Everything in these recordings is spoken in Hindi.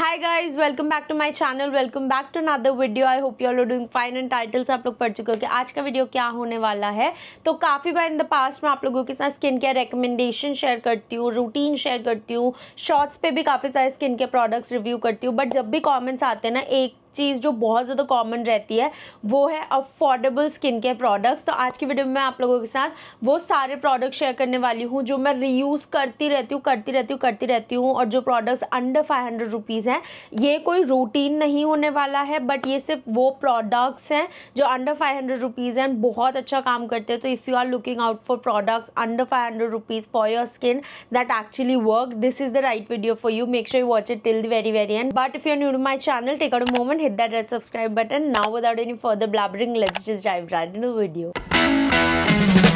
Hi guys welcome back to my channel welcome back to another video I hope you are doing fine and titles आप लोग पढ़ चुके हो कि आज का वीडियो क्या होने वाला है तो काफ़ी बार इन द पास्ट में आप लोगों के साथ स्किन केयर रिकमेंडेशन शेयर करती हूँ रूटीन शेयर करती हूँ शॉर्ट्स पे भी काफ़ी सारे स्किन केयर प्रोडक्ट्स रिव्यू करती हूँ बट जब भी कॉमेंट्स आते हैं ना एक चीज़ जो बहुत ज़्यादा कॉमन रहती है वो है अफोर्डेबल स्किन केयर प्रोडक्ट्स तो आज की वीडियो में मैं आप लोगों के साथ वो सारे प्रोडक्ट शेयर करने वाली हूँ जो मैं रीयूज़ करती रहती हूँ करती रहती हूँ करती रहती हूँ और जो products under five hundred rupees हैं ये कोई रूटीन नहीं होने वाला है बट ये सिर्फ वो प्रोडक्ट्स हैं जो अंडर फाइव हंड्रेड रुपीज़ हैं बहुत अच्छा काम करते हैं तो if you are looking out for products under five hundred rupees for your skin that actually work this is the right video for you make sure you watch it till the very very end but if you new my channel take a moment hit that red subscribe button. Now without any further blabbering, let's just dive right into the video.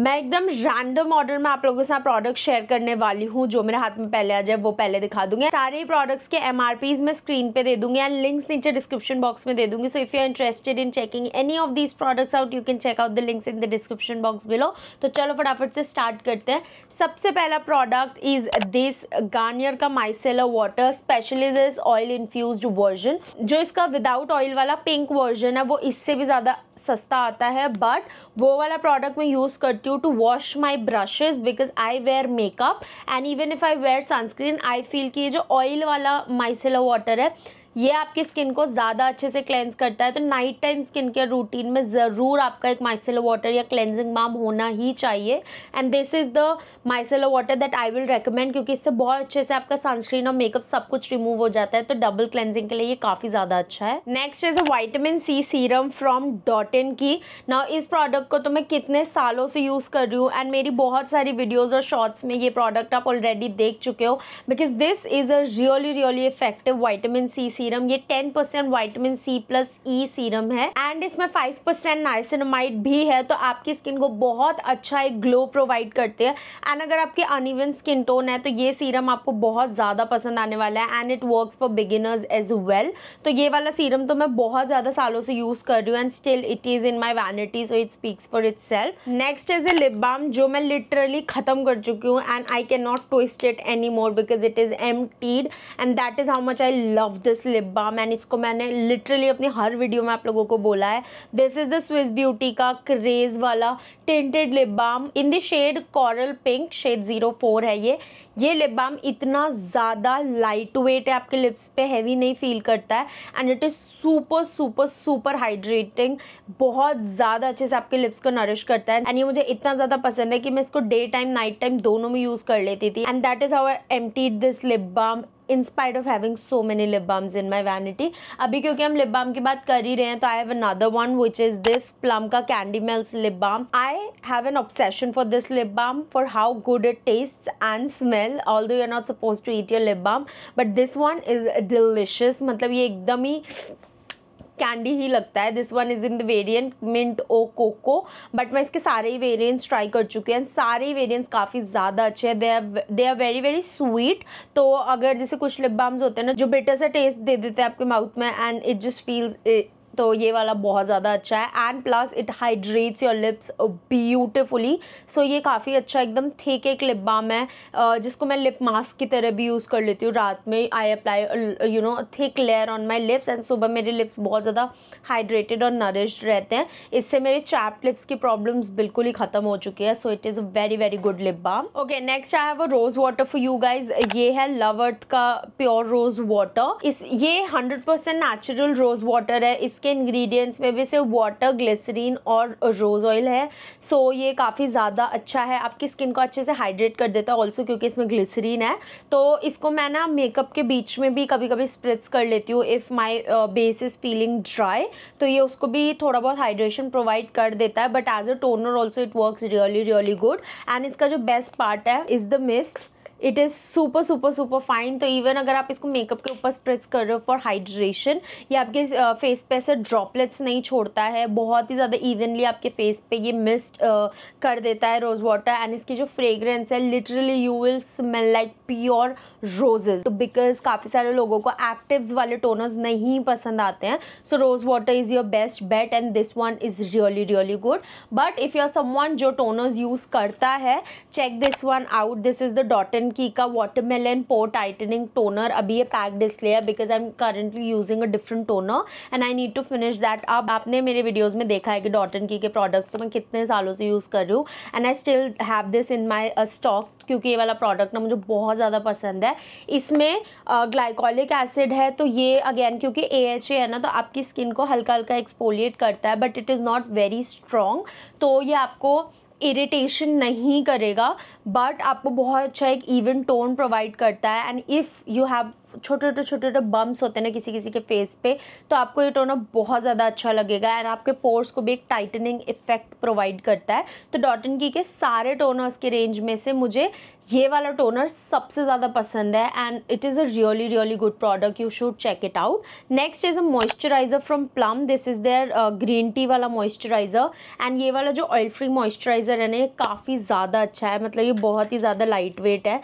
मैं एकदम रैंडम ऑर्डर में आप लोगों के साथ प्रोडक्ट शेयर करने वाली हूँ जो मेरे हाथ में पहले आ जाए वो पहले दिखा दूंगी सारे प्रोडक्ट्स के एम मैं स्क्रीन पे दे दूंगी एंड लिंक्स नीचे डिस्क्रिप्शन बॉक्स में दे दूंगी so if you are interested in checking any of these products out you can check out the links in the description box below तो चलो फटाफट से स्टार्ट करते हैं सबसे पहला प्रोडक्ट इज दिस गार्नियर का micellar water specially this oil infuse version जो इसका विदाउट ऑयल वाला पिंक वर्जन है वो इससे भी ज़्यादा सस्ता आता है बट वो वाला प्रोडक्ट मैं यूज़ करती हूँ to wash my brushes because I wear makeup and even if I wear sunscreen I feel कि ये जो ऑयल वाला माइसिलर वाटर है ये आपकी स्किन को ज़्यादा अच्छे से क्लेंस करता है तो night time skin care routine में ज़रूर आपका एक माइसेलो वाटर या क्लेंजिंग बाम होना ही चाहिए and this is the micellar water that I will recommend क्योंकि इससे बहुत अच्छे से आपका सनस्क्रीन और मेकअप सब कुछ रिमूव हो जाता है तो डबल क्लेंजिंग के लिए ये काफ़ी ज़्यादा अच्छा है next is a vitamin C serum from Dot and Key ना इस प्रोडक्ट को तो मैं कितने सालों से यूज़ कर रही हूँ एंड मेरी बहुत सारी वीडियोज़ और शॉर्ट्स में ये प्रोडक्ट आप ऑलरेडी देख चुके हो because this is a really really effective vitamin C serum ये 10% percent vitamin C plus E serum है एंड इसमें 5% परसेंट नाइसिनमाइड भी है तो आपकी स्किन को बहुत अच्छा एक ग्लो प्रोवाइड करते हैं एंड अगर आपकी अनइवन स्किन टोन है तो ये सीरम आपको बहुत ज़्यादा पसंद आने वाला है and it work for beginners as well तो ये वाला सीरम तो मैं बहुत ज़्यादा सालों से यूज़ कर रही हूँ and still it is in my vanity so it speaks for itself next is a lip balm जो मैं लिटरली ख़त्म कर चुकी हूँ and I can not twist it any more because it is emptied and that is how much I love this lip balm and इसको मैंने लिटरली अपनी हर वीडियो में आप लोगों को बोला है this is the Swiss Beauty का क्रेज़ वाला tinted lip balm in the shade coral pink shade zero four है ये ये लिप बाम इतना ज़्यादा लाइट वेट है आपके लिप्स पे हैवी नहीं फील करता है and it is super super super hydrating बहुत ज़्यादा अच्छे से आपके लिप्स को नरिश करता है एंड ये मुझे इतना ज़्यादा पसंद है कि मैं इसको डे टाइम नाइट टाइम दोनों में यूज़ कर लेती थी and that is how I emptied this lip balm spite of having so many lip balms in my vanity अभी क्योंकि हम लिप बाम की बात कर ही रहे हैं तो I have another one which is this Plum का candy melts lip balm I have an obsession for this lip balm for how good it taste and smell although you are not suppose to eat your lip balm but this one is delicious मतलब ये एकदम ही कैंडी ही लगता है this one is in the variant mint o coco but मैं इसके सारे ही वेरियंट्स ट्राई कर चुके हैं सारे ही वेरियंट्स काफ़ी ज़्यादा अच्छे हैं they are they are very very sweet तो अगर जैसे कुछ लिप बाम्स होते हैं ना जो बेटर सा टेस्ट दे देते हैं आपके माउथ में एंड इट जस्ट फील्स तो ये वाला बहुत ज़्यादा अच्छा है and plus it hydrates your lips beautifully so ये काफ़ी अच्छा एकदम थिक एक लिप बाम है जिसको मैं लिप मास्क की तरह भी यूज़ कर लेती हूँ रात में I apply you know thick layer on my lips and सुबह मेरे लिप्स बहुत ज़्यादा हाइड्रेटेड और नरिश्ड रहते हैं इससे मेरे चैप लिप्स की प्रॉब्लम्स बिल्कुल ही ख़त्म हो चुकी है so it is a very very good lip balm okay next I have a rose water for you guys ये है लव अर्थ का प्योर रोज़ वाटर इस ये hundred percent natural rose water है इस इसके इंग्रेडिएंट्स में भी सिर्फ वाटर ग्लिसरीन और रोज़ ऑयल है सो so, ये काफ़ी ज़्यादा अच्छा है आपकी स्किन को अच्छे से हाइड्रेट कर देता है ऑल्सो क्योंकि इसमें ग्लिसरीन है तो इसको मैं ना मेकअप के बीच में भी कभी कभी स्प्रिट्स कर लेती हूँ if my base is feeling dry तो ये उसको भी थोड़ा बहुत हाइड्रेशन प्रोवाइड कर देता है but as a toner also it work really really good and इसका जो बेस्ट पार्ट है is the mist it is super super super fine तो इवन अगर आप इसको मेकअप के ऊपर स्प्रेड्स कर रहे हो फॉर हाइड्रेशन या आपके फेस uh, पे ऐसे ड्रॉपलेट्स नहीं छोड़ता है बहुत ही ज़्यादा इवनली आपके फेस पे ये मिस्ट uh, कर देता है रोज़ वाटर एंड इसकी जो फ्रेग्रेंस है literally you will smell like pure roses because काफ़ी सारे लोगों को एक्टिव्स वाले टोनर्स नहीं पसंद आते हैं so rose water is your best bet and this one is really really good but if you are someone जो टोनर्स यूज़ करता है check this one out this is the Dot and Key का वाटरमेलन पोर टाइटनिंग टोनर अभी ये पैक डिस्प्ले है because I am currently using a different toner and I need to finish that आप आपने मेरे वीडियोज़ में देखा है कि डॉट एंड की के प्रोडक्ट्स तो मैं कितने सालों से यूज़ कर रही हूँ and I still have this in my stock क्योंकि ये वाला प्रोडक्ट ना मुझे बहुत ज़्यादा पसंद है इसमें ग्लाइकोलिक uh, एसिड है तो ये अगेन क्योंकि ए एच ए है ना तो आपकी स्किन को हल्का हल्का एक्सपोलिएट करता है but it is not very strong तो ये आपको इरिटेशन नहीं करेगा बट आपको बहुत अच्छा एक इवन टोन प्रोवाइड करता है एंड इफ़ यू हैव छोटे छोटे छोटे छोटे बम्स होते हैं ना किसी किसी के फेस पे तो आपको ये टोनर बहुत ज़्यादा अच्छा लगेगा एंड आपके पोर्स को भी एक टाइटनिंग इफेक्ट प्रोवाइड करता है तो डॉट की के सारे टोनर्स के रेंज में से मुझे ये वाला टोनर सबसे ज़्यादा पसंद है and it is a really really good product you should check it out next is a moisturizer from Plum this is there green tea वाला मॉइस्चराइज़र एंड ये वाला जो ऑयल फ्री मॉइस्चराइज़र है ना ये काफ़ी ज़्यादा अच्छा है मतलब ये बहुत ही ज़्यादा लाइट वेट है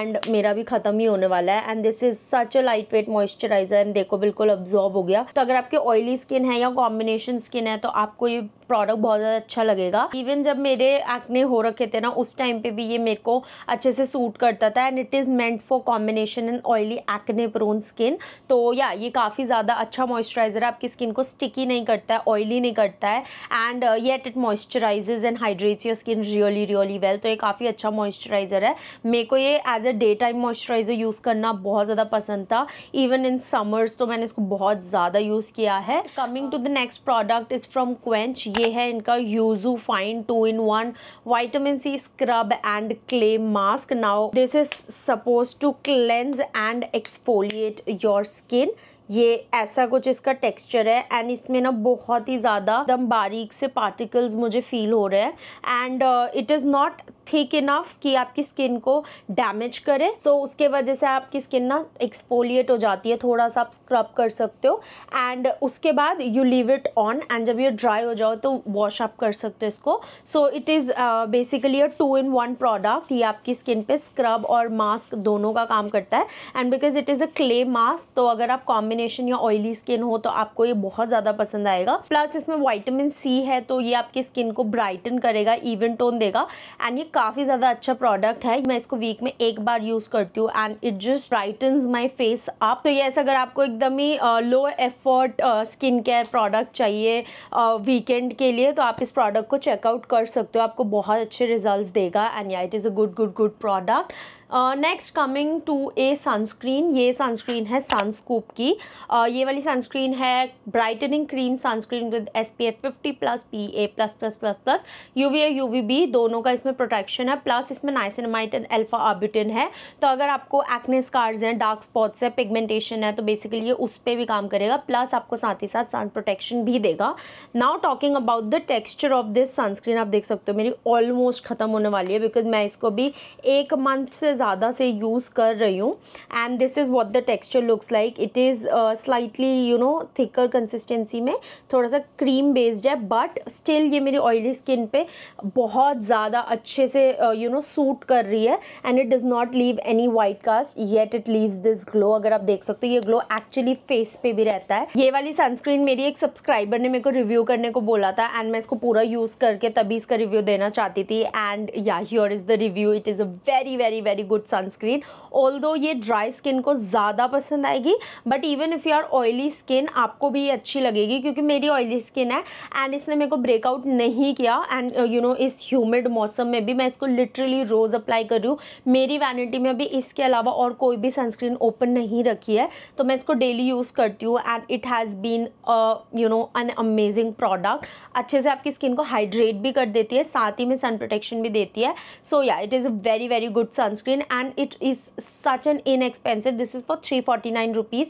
एंड मेरा भी ख़त्म ही होने वाला है and this is such a lightweight moisturizer and देखो बिल्कुल अब्जॉर्ब हो गया तो अगर आपके ऑयली स्किन है या कॉम्बिनेशन स्किन है तो आपको ये प्रोडक्ट बहुत ज़्यादा अच्छा लगेगा इवन जब मेरे एक्ने हो रखे थे ना उस टाइम पे भी ये मेरे को अच्छे से सूट करता था and it is meant for combination and oily acne prone skin तो या ये काफ़ी ज़्यादा अच्छा मॉइस्चराइजर है आपकी स्किन को स्टिकी नहीं करता है ऑयली नहीं करता है and yet it moisturizes and hydrates your skin really really well तो ये काफ़ी अच्छा मॉइस्चराइजर है मेरे को ये as a daytime moisturizer use करना बहुत ज़्यादा पसंद पसंद था इवन इन समर्स तो मैंने इसको बहुत ज़्यादा यूज़ किया है coming to the next product is from Quench ये है इनका yuzu fine two in one vitamin C scrub and clay mask now this is suppose to cleanse and exfoliate your skin ये ऐसा कुछ इसका टेक्सचर है एंड इसमें ना बहुत ही ज़्यादा एकदम बारीक से पार्टिकल्स मुझे फील हो रहे हैं and it is not thick enough कि आपकी स्किन को डैमेज करे सो so, उसके वजह से आपकी स्किन ना एक्सपोलिएट हो जाती है थोड़ा सा आप स्क्रब कर सकते हो एंड उसके बाद you leave it on and जब ये ड्राई हो जाओ तो वॉश अप कर सकते हो इसको so it is basically a two in one product ये आपकी स्किन पे स्क्रब और मास्क दोनों का काम करता है and because it is a clay mask तो अगर आप कॉम्बिनेशन या ऑयली स्किन हो तो आपको ये बहुत ज़्यादा पसंद आएगा प्लस इसमें वाइटामिन सी है तो ये आपकी स्किन को ब्राइटन करेगा इवन टोन देगा एंड ये काफ़ी ज़्यादा अच्छा प्रोडक्ट है मैं इसको वीक में एक बार यूज़ करती हूँ and it just brightens my face up तो येस अगर आपको एकदम ही low effort skin care product चाहिए वीकेंड के लिए तो आप इस प्रोडक्ट को चेकआउट कर सकते हो आपको बहुत अच्छे रिजल्ट देगा एंड या it is a good good good product next coming to a sunscreen ये सनस्क्रीन है सनस्कूप की uh, ये वाली सनस्क्रीन है brightening cream sunscreen with S P F fifty plus P A plus plus plus plus U V A U V B दोनों का इसमें प्रोटेक्शन है प्लस इसमें नाइसिनमाइट एंड एल्फा आबिटिन है तो अगर आपको एक्ने स्कार्स हैं डार्क स्पॉट्स है पिगमेंटेशन है तो बेसिकली ये उस पर भी काम करेगा प्लस आपको साथ ही साथ सन प्रोटेक्शन भी देगा now talking about the texture of this sunscreen आप देख सकते हो मेरी ऑलमोस्ट ख़त्म होने वाली है बिकॉज मैं इसको भी एक मंथ से ज़्यादा से यूज़ कर रही हूँ and this is what the texture looks like it is slightly you know thicker consistency में थोड़ा सा क्रीम बेस्ड है बट स्टिल ये मेरी ऑयली स्किन पे बहुत ज़्यादा अच्छे से यू नो सूट कर रही है and it does not leave any white cast yet it leaves this glow अगर आप देख सकते हो ये ग्लो एक्चुअली फेस पे भी रहता है ये वाली सनस्क्रीन मेरी एक सब्सक्राइबर ने मेरे को रिव्यू करने को बोला था एंड मैं इसको पूरा यूज़ करके तभी इसका रिव्यू देना चाहती थी and yeah here is the review it is a very very very very good sunscreen although ये ड्राई स्किन को ज़्यादा पसंद आएगी but even if you are oily skin आपको भी अच्छी लगेगी क्योंकि मेरी ऑयली स्किन है एंड इसने मेरे को ब्रेकआउट नहीं किया एंड यू नो इस ह्यूमिड मौसम में भी मैं इसको लिटरली रोज़ अप्लाई कर रही हूँ मेरी वैनिटी में भी इसके अलावा और कोई भी सनस्क्रीन ओपन नहीं रखी है तो मैं इसको डेली यूज़ करती हूँ and it has been you know an amazing product अच्छे से आपकी स्किन को हाइड्रेट भी कर देती है साथ ही में सन प्रोटेक्शन भी देती है so yeah it is a very very good sunscreen again and it is such an inexpensive this is for 349 rupees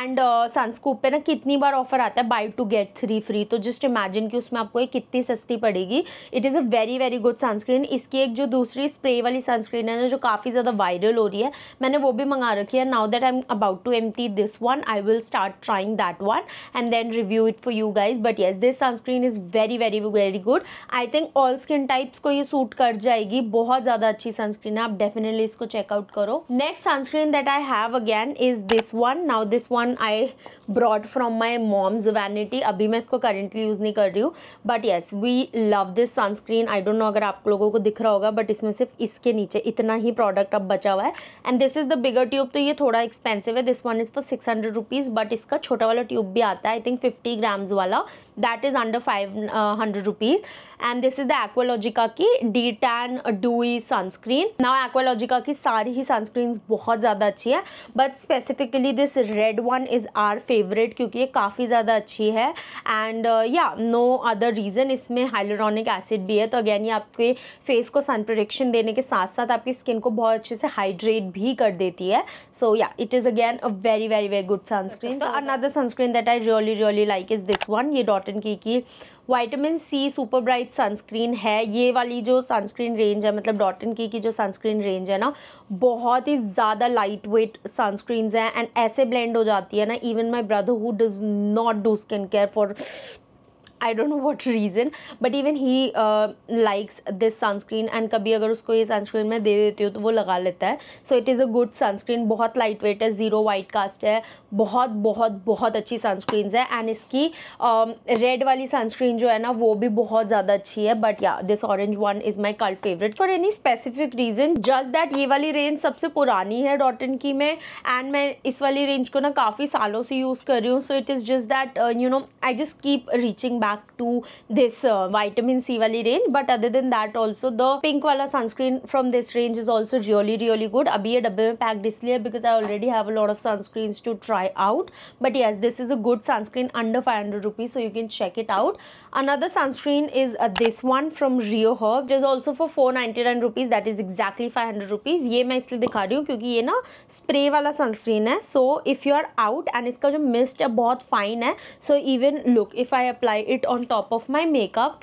and सनस्कूप uh, पे ना कितनी बार ऑफर आता है buy two get three free तो जस्ट इमेजिन कि उसमें आपको ये कितनी सस्ती पड़ेगी it is a very very good sunscreen इसकी एक जो दूसरी स्प्रे वाली सनस्क्रीन है ना जो काफ़ी ज़्यादा वायरल हो रही है मैंने वो भी मंगा रखी है now that I am about to empty this one I will start trying that one and then review it for you guys but yes this sunscreen is very very very good I think all skin types को ये सूट कर जाएगी बहुत ज़्यादा अच्छी सनस्क्रीन है आप डेफिनेटली डेफिनेटली इसको चेकआउट करो next sunscreen that I have again is this one now this one I brought from my mom's vanity अभी मैं इसको करेंटली यूज़ नहीं कर रही हूँ but yes we love this sunscreen I don't know अगर आप लोगों को दिख रहा होगा बट इसमें सिर्फ इसके नीचे इतना ही प्रोडक्ट अब बचा हुआ है and this is the bigger tube तो ये थोड़ा एक्सपेंसिव है this one is for six hundred rupees but इसका छोटा वाला ट्यूब भी आता है आई थिंक फिफ्टी ग्राम्स वाला that is under five hundred rupees and this is the Aqualogica की डी टैन डू सनस्क्रीन ना एक्वालॉजिका की सारी ही सनस्क्रीन बहुत ज़्यादा अच्छी है but specifically this red one is our favourite क्योंकि ये काफ़ी ज़्यादा अच्छी है and yeah no other reason इसमें हाइलोरॉनिक एसिड भी है तो अगेन ये आपके फेस को सन प्रोटेक्शन देने के साथ साथ आपकी स्किन को बहुत अच्छे से हाइड्रेट भी कर देती है so yeah it is again a very very very good sunscreen another sunscreen that I really really like is this one ये डॉटन की की vitamin C super bright sunscreen है ये वाली जो सनस्क्रीन रेंज है मतलब डॉटन की की जो सनस्क्रीन रेंज है ना बहुत ही ज़्यादा लाइट वेट सनस्क्रीन्स हैं एंड ऐसे ब्लेंड हो जाती है ना even my brother who does not do skin care for I don't know what reason but even he likes this sunscreen and कभी अगर उसको ये सनस्क्रीन मैं दे देती हूँ तो वो लगा लेता है so it is a good sunscreen बहुत लाइट वेट है ज़ीरो वाइट कास्ट है बहुत बहुत बहुत अच्छी सनस्क्रीन है एंड इसकी रेड um, uh, वाली सनस्क्रीन जो है ना वो भी बहुत ज़्यादा अच्छी है but yeah this orange one is my cult favourite for any specific reason just that ये वाली रेंज सबसे पुरानी है डॉटन की में एंड मैं इस वाली रेंज को ना काफ़ी सालों से यूज़ कर रही हूँ so it is just that you know I just keep reaching back back to this uh, vitamin C wali range but other than that also the pink wala sunscreen from this range is also really really good abhi ye dabbe mein packed isliye because I already have a lot of sunscreens to try out but yes this is a good sunscreen under 500 rupees so you can check it out Another sunscreen is uh, this one from Rio Herb. It is also for 499 rupees. That is exactly 500 rupees. ये मैं इसलिए दिखा रही हूँ क्योंकि ये ना स्प्रे वाला सनस्क्रीन है so if you are out and इसका जो मिस्ट है बहुत फाइन है so even look if I apply it on top of my makeup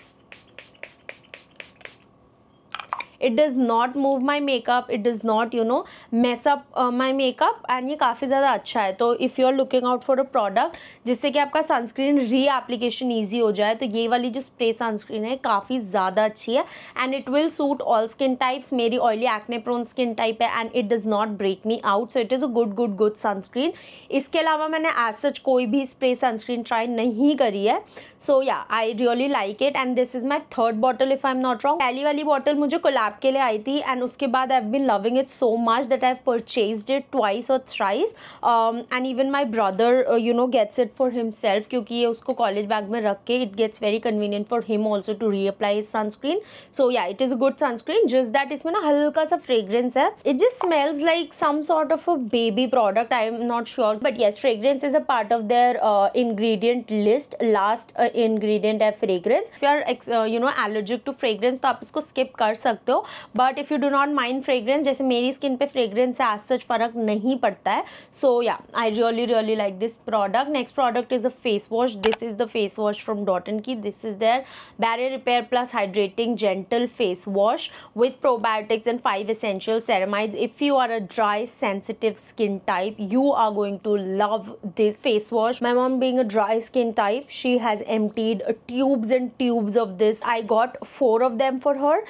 it does not move my makeup it does not you know mess up my makeup and ये काफ़ी ज़्यादा अच्छा है तो if you are looking out for a product जिससे कि आपका सनस्क्रीन री एप्लीकेशन ईजी हो जाए तो ये वाली जो स्प्रे सनस्क्रीन है काफ़ी ज़्यादा अच्छी है and it will suit all skin types मेरी oily acne prone skin type है and it does not break me out so it is a good good good sunscreen इसके अलावा मैंने एज सच कोई भी स्प्रे सनस्क्रीन ट्राई नहीं करी है so yeah I really like it and this is my third bottle if I am not wrong पहली वाली बॉटल मुझे कोलाब ऐप के लिए आई थी एंड उसके बाद I been loving it so much that I purchase it twice और thrice and even my brother you know gets it for himself क्योंकि ये उसको कॉलेज बैग में रख के it gets very convenient for him also to reapply sunscreen so yeah it is good sunscreen just that इसमें ना हल्का सा फ्रेग्रेंस है it just smells like some sort of a baby product I am not sure but yes fragrance is a part of their ingredient list last ingredient है fragrance you are you know allergic to fragrance तो आप इसको स्किप कर सकते हो but if you do not mind fragrance जैसे मेरी स्किन पे फ्रेग्रेंस से आज सच फर्क नहीं पड़ता है so yeah I really really like this product next product is a face wash this is the face wash from dot and key this is their barrier repair plus hydrating gentle face wash with probiotics and five essential ceramide if you are a dry sensitive skin type you are going to love this face wash my mom being a dry skin type she has emptied tubes and tubes of this I got four of them for her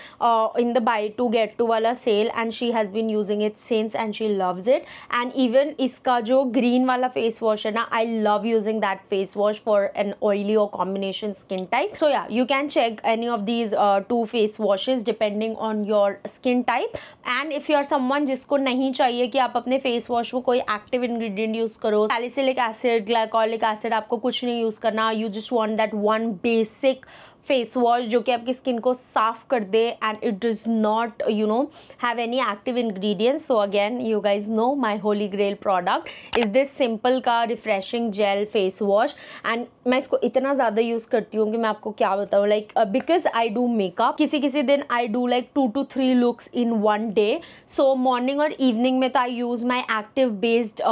in the the buy two get two वाला sale and she has been using it since and she loves it and even इसका जो ग्रीन वाला फेस वॉश है ना I love using that face wash for an oily और combination skin type so yeah you can check any of these two face washes depending on your skin type and if you are someone जिसको नहीं चाहिए कि आप अपने फेस वॉश में कोई एक्टिव इंग्रेडिएंट यूज़ करो सैलिसिलिक एसिड ग्लाइकोलिक एसिड आपको कुछ नहीं यूज़ करना you just want that one basic face wash जो कि आपकी स्किन को साफ कर दे and it does not you know have any active ingredients so again you guys know my holy grail product is this Simple का refreshing gel face wash and मैं इसको इतना ज़्यादा यूज़ करती हूँ कि मैं आपको क्या बताऊँ like because I do makeup किसी किसी दिन I do like two two three looks in one day so morning और इवनिंग में तो I use my active based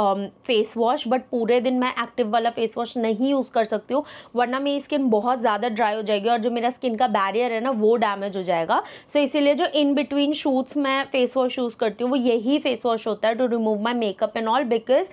face wash but पूरे दिन मैं एक्टिव वाला फेस वॉश नहीं यूज़ कर सकती हूँ वरना मेरी स्किन बहुत ज़्यादा ड्राई हो जाएगी और जो मेरा स्किन का बैरियर है ना वो डैमेज हो जाएगा सो so, इसीलिए जो इन बिटवीन शूट्स मैं फेस वॉश यूज़ करती हूँ वो यही फेस वॉश होता है to remove my makeup and all because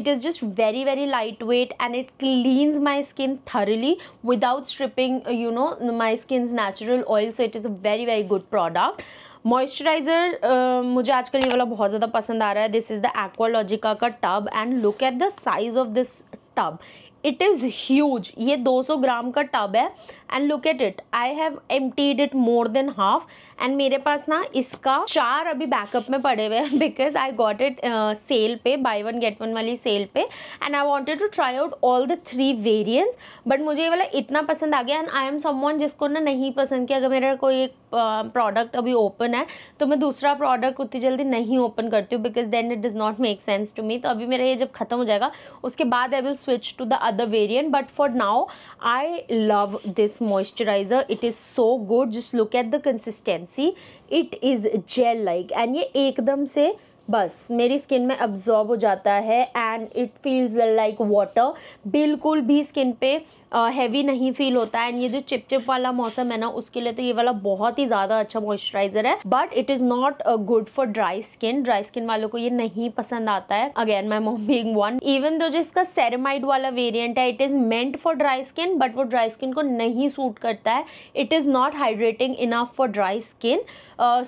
it is just very very light weight and it cleanses my skin thoroughly without stripping you know my skin natural oil so it is a very very good product moisturiser uh, मुझे आजकल ये वाला बहुत ज़्यादा पसंद आ रहा है दिस इज़ द एक्वालॉजिका का tub and look at the size of this tub it is huge ये 200 ग्राम का टब है and look at it I have teed it more than half and मेरे पास ना इसका चार अभी बैकअप में पड़े हुए हैं because I got it sale पे बाई वन गेट वन वाली सेल पे and I wanted to try out all the three variants but मुझे ये वाला इतना पसंद आ गया एंड आई एम समन जिसको ना नहीं पसंद किया अगर मेरा कोई एक प्रोडक्ट uh, अभी ओपन है तो मैं दूसरा प्रोडक्ट उतनी जल्दी नहीं ओपन करती हूँ because then it does not make sense to me तो अभी मेरा ये जब खत्म हो जाएगा उसके बाद I will switch to the other variant but for now I love this moisturiser it is so good just look at the consistency it is gel like and ये एकदम से बस मेरी स्किन में अब्जॉर्ब हो जाता है and it feels like water बिल्कुल भी स्किन पे हैवी नहीं फील होता है एंड ये जो चिपचिप वाला मौसम है ना उसके लिए तो ये वाला बहुत ही ज़्यादा अच्छा मॉइस्चराइजर है but it is not good for dry skin dry skin वालों को ये नहीं पसंद आता है अगेन माई मोम बींग वन इवन दो जो इसका सेरेमाइड वाला वेरियंट है it is meant for dry skin but वो ड्राई स्किन को नहीं सूट करता है it is not hydrating enough for dry skin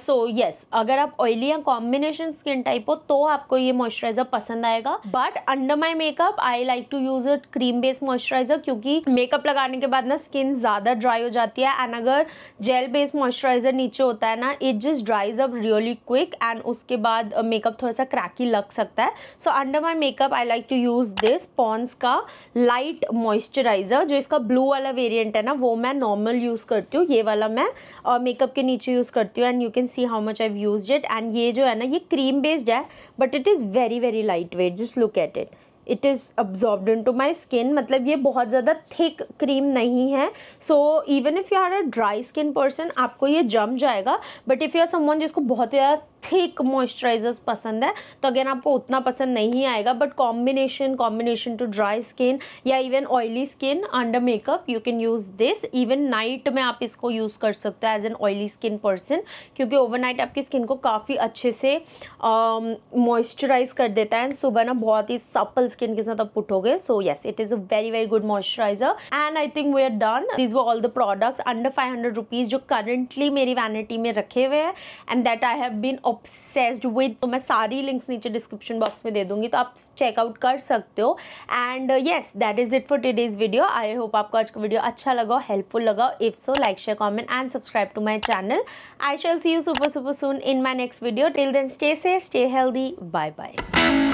so yes अगर आप ऑयली या कॉम्बिनेशन स्किन टाइप हो तो आपको ये मॉइस्चराइजर पसंद आएगा but under my makeup I like to use a cream based moisturiser क्योंकि मेकअप लगाने के बाद ना स्किन ज़्यादा ड्राई हो जाती है एंड अगर जेल बेस्ड मॉइस्चराइज़र नीचे होता है ना it just dries up really quick and उसके बाद मेकअप थोड़ा सा क्रैकी लग सकता है so under my makeup I like to use this Pond's का लाइट मॉइस्चराइज़र जो इसका ब्लू वाला वेरियंट है ना वो मैं नॉर्मल यूज़ करती हूँ ये वाला मैं मेकअप के नीचे यूज़ करती हूँ and you can see how much I use it and ये जो है ना ये क्रीम बेस्ड है but it is very very light weight just look at it it is into my skin मतलब ये बहुत ज़्यादा थिक क्रीम नहीं है so even if you are a dry skin person आपको ये जम जाएगा but if you are someone जिसको बहुत ज़्यादा थिक मॉइस्चराइजर्स पसंद है तो अगेन आपको उतना पसंद नहीं आएगा but combination combination to dry skin या even oily skin under makeup you can use this even night में आप इसको यूज़ कर सकते हो as an oily skin person क्योंकि ओवरनाइट आपकी स्किन को काफ़ी अच्छे से मॉइस्चराइज um, कर देता है एंड सुबह ना बहुत ही सप्पल स्किन के साथ आप उठोगे so yes it is a very very good moisturiser and I think we are done these वो all the products under five hundred rupees जो करंटली मेरी वैनिटी में रखे हुए हैं and that I have been obsessed with तो मैं सारी लिंक्स नीचे डिस्क्रिप्शन बॉक्स में दे दूंगी तो आप चेकआउट कर सकते हो and yes that is it for today's video I hope आपको आज का वीडियो अच्छा लगा हेल्पफुल लगा if so like share comment and subscribe to my channel I shall see you super super soon in my next video till then stay safe stay healthy bye bye